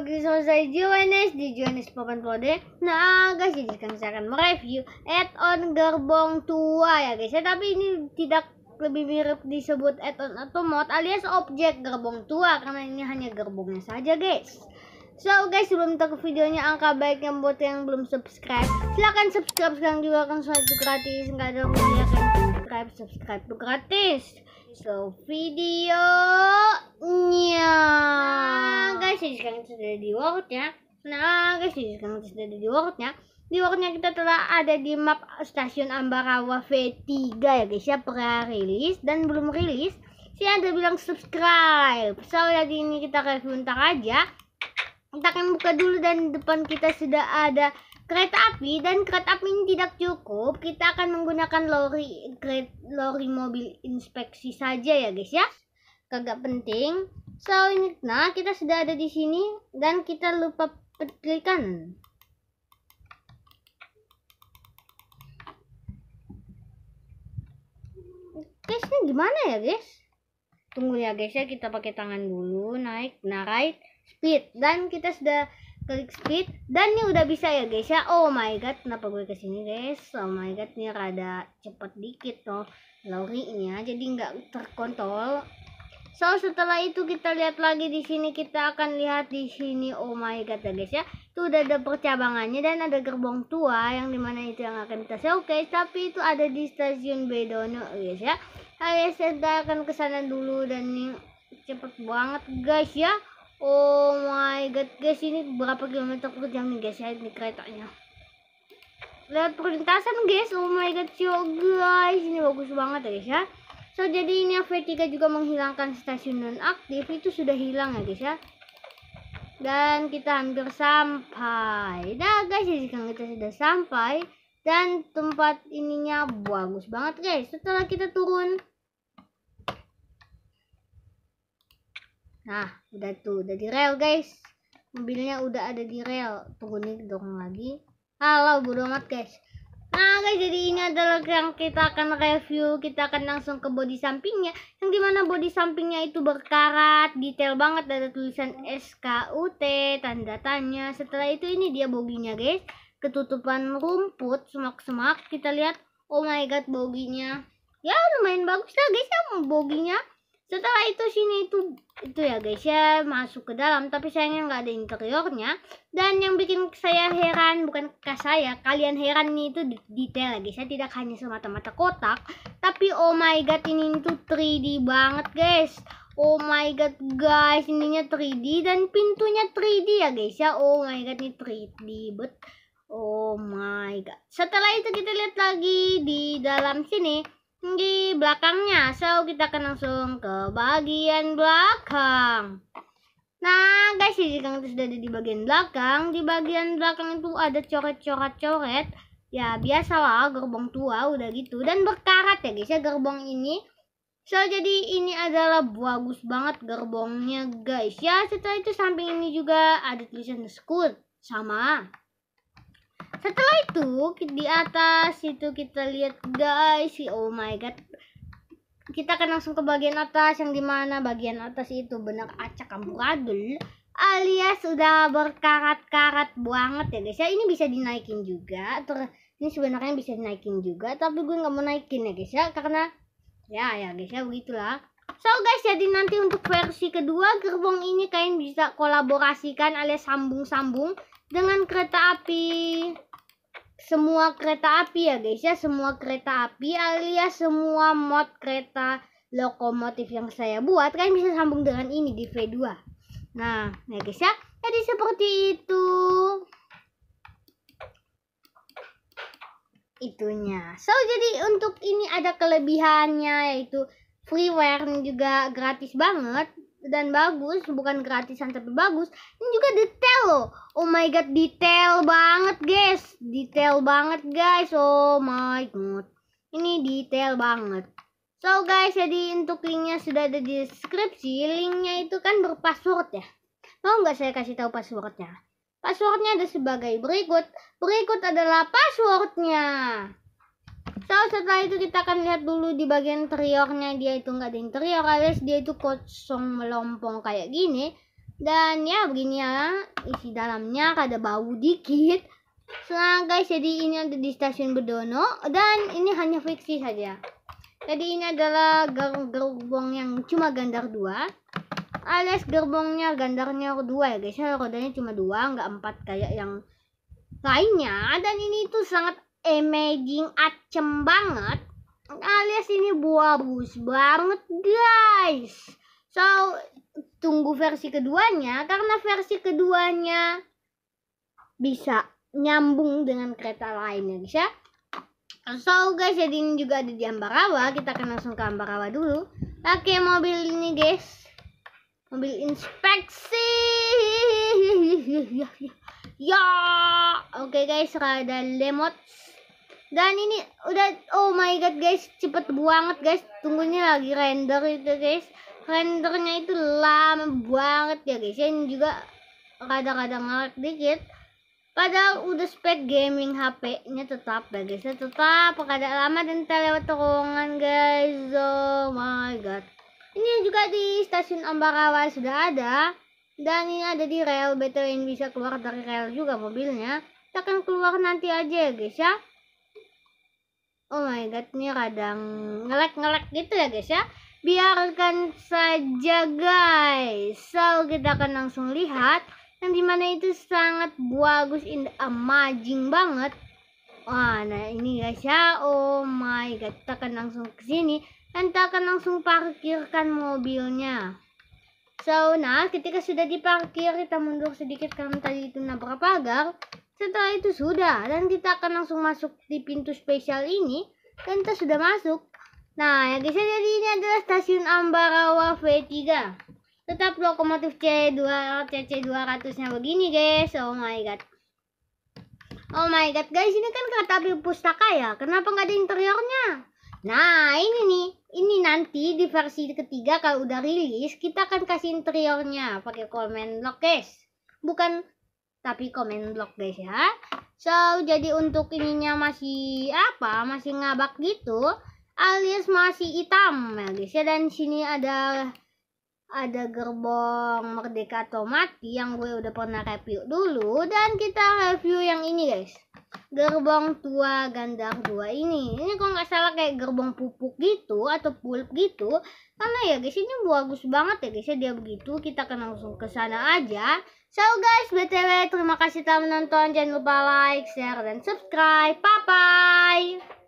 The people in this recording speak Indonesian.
Oke, selesai saya di jenis Papan kode, Nah guys, jadi sekarang saya akan mereview add-on gerbong tua ya guys. Ya, tapi ini tidak lebih mirip disebut add-on atau mod alias objek gerbong tua karena ini hanya gerbongnya saja guys. So guys, sebelum kita ke videonya angka baik yang buat yang belum subscribe, silahkan subscribe sekarang juga kan suatu gratis nggak ada punya kan subscribe subscribe gratis. So nya Nah guys jadi sekarang sudah di nya Nah guys jadi sekarang sudah di nya di nya kita telah ada di map stasiun Ambarawa V3 ya guys ya pre rilis dan belum rilis Saya ada bilang subscribe So jadi ini kita review ntar aja Kita akan buka dulu dan depan kita sudah ada kereta api dan kereta api ini tidak cukup, kita akan menggunakan lori lori mobil inspeksi saja ya guys ya. Kagak penting. So, ini nah kita sudah ada di sini dan kita lupa petikan. Guys, ini gimana ya guys? Tunggu ya guys ya, kita pakai tangan dulu, naik, naik speed. Dan kita sudah klik speed dan ini udah bisa ya guys ya oh my god kenapa gue kesini guys oh my god ini rada cepet dikit loh lorinya jadi nggak terkontrol so setelah itu kita lihat lagi di sini kita akan lihat di sini oh my god ya guys ya itu udah ada percabangannya dan ada gerbong tua yang dimana itu yang akan kita showcase tapi itu ada di stasiun Bedono guys ya nah, guys kita akan kesana dulu dan ini cepet banget guys ya Oh my god guys, ini berapa kilometer per jam nih guys ya ini keretanya. Lihat perlintasan guys, oh my god yo guys, ini bagus banget ya guys ya. So jadi ini V3 juga menghilangkan stasiun non aktif itu sudah hilang ya guys ya. Dan kita hampir sampai. Nah, guys, ya, jadi kan kita sudah sampai dan tempat ininya bagus banget guys. Setelah kita turun nah udah tuh udah di rel guys mobilnya udah ada di rel tunggu nih dorong lagi halo bodo amat guys Nah guys jadi ini adalah yang kita akan review Kita akan langsung ke body sampingnya Yang dimana body sampingnya itu berkarat Detail banget ada tulisan SKUT Tanda tanya Setelah itu ini dia boginya guys Ketutupan rumput semak-semak Kita lihat oh my god boginya Ya lumayan bagus lah guys ya boginya setelah itu sini itu itu ya guys ya masuk ke dalam tapi sayangnya nggak ada interiornya dan yang bikin saya heran bukan ke saya kalian heran nih itu detail ya guys ya tidak hanya semata-mata kotak tapi oh my god ini itu 3D banget guys Oh my god guys, ininya 3D dan pintunya 3D ya guys ya. Oh my god ini 3D but Oh my god. Setelah itu kita lihat lagi di dalam sini. Di belakangnya. So, kita akan langsung ke bagian belakang. Nah, guys, jadi kalian sudah ada di bagian belakang. Di bagian belakang itu ada coret-coret-coret. Ya, biasalah gerbong tua udah gitu. Dan berkarat ya, guys, ya gerbong ini. So, jadi ini adalah bagus banget gerbongnya, guys. Ya, setelah itu samping ini juga ada tulisan school. Sama setelah itu di atas itu kita lihat guys oh my god kita akan langsung ke bagian atas yang dimana bagian atas itu benar acak amburadul alias sudah berkarat-karat banget ya guys ya ini bisa dinaikin juga ter ini sebenarnya bisa dinaikin juga tapi gue nggak mau naikin ya guys ya karena ya ya guys ya begitulah so guys jadi nanti untuk versi kedua gerbong ini kalian bisa kolaborasikan alias sambung-sambung dengan kereta api semua kereta api ya guys ya semua kereta api alias semua mod kereta lokomotif yang saya buat kan bisa sambung dengan ini di V2 nah ya guys ya jadi seperti itu itunya so jadi untuk ini ada kelebihannya yaitu freeware juga gratis banget dan bagus bukan gratisan tapi bagus ini juga detail loh oh my god detail banget guys detail banget guys oh my god ini detail banget so guys jadi untuk linknya sudah ada di deskripsi linknya itu kan berpassword ya mau nggak saya kasih tahu passwordnya passwordnya ada sebagai berikut berikut adalah passwordnya So setelah itu kita akan lihat dulu di bagian interiornya dia itu nggak ada interior alias dia itu kosong melompong kayak gini dan ya begini ya isi dalamnya ada bau dikit. Nah guys jadi ini ada di stasiun Bedono dan ini hanya fiksi saja. Jadi ini adalah ger gerbong yang cuma gandar dua alias gerbongnya gandarnya dua ya guys ya rodanya cuma dua nggak empat kayak yang lainnya dan ini tuh sangat amazing acem banget alias ini buah bagus banget guys so tunggu versi keduanya karena versi keduanya bisa nyambung dengan kereta lainnya guys ya so guys jadi ini juga ada di Ambarawa kita akan langsung ke Ambarawa dulu oke mobil ini guys mobil inspeksi ya oke guys rada lemot dan ini udah oh my god guys cepet banget guys tunggunya lagi render itu guys rendernya itu lama banget ya guys ini juga kadang-kadang ngelag dikit padahal udah spek gaming HP-nya tetap ya guys ya, tetap kadang lama dan lewat terowongan guys oh my god ini juga di stasiun Ambarawa sudah ada dan ini ada di rel betul yang bisa keluar dari rel juga mobilnya kita akan keluar nanti aja ya guys ya oh my god ini radang ngelek ngelek gitu ya guys ya biarkan saja guys so kita akan langsung lihat yang dimana itu sangat bagus in amazing banget wah nah ini guys ya oh my god kita akan langsung ke sini dan kita akan langsung parkirkan mobilnya so nah ketika sudah diparkir kita mundur sedikit karena tadi itu nabrak pagar setelah itu sudah, dan kita akan langsung masuk di pintu spesial ini. Dan kita sudah masuk. Nah, yang bisa jadi ini adalah stasiun Ambarawa V3. Tetap lokomotif C2 CC200-nya begini, guys. Oh my god. Oh my god, guys, ini kan kereta api pustaka ya. Kenapa nggak ada interiornya? Nah, ini nih. Ini nanti di versi ketiga kalau udah rilis, kita akan kasih interiornya pakai komen lock, guys. Bukan tapi komen blog guys ya so jadi untuk ininya masih apa masih ngabak gitu alias masih hitam ya guys ya dan sini ada ada gerbong merdeka atau yang gue udah pernah review dulu dan kita review yang ini guys gerbong tua gandar dua ini ini kok nggak salah kayak gerbong pupuk gitu atau pulp gitu karena ya guys ini bagus banget ya guys ya dia begitu kita kan langsung ke sana aja So guys, BTW terima kasih telah menonton. Jangan lupa like, share, dan subscribe. Bye-bye!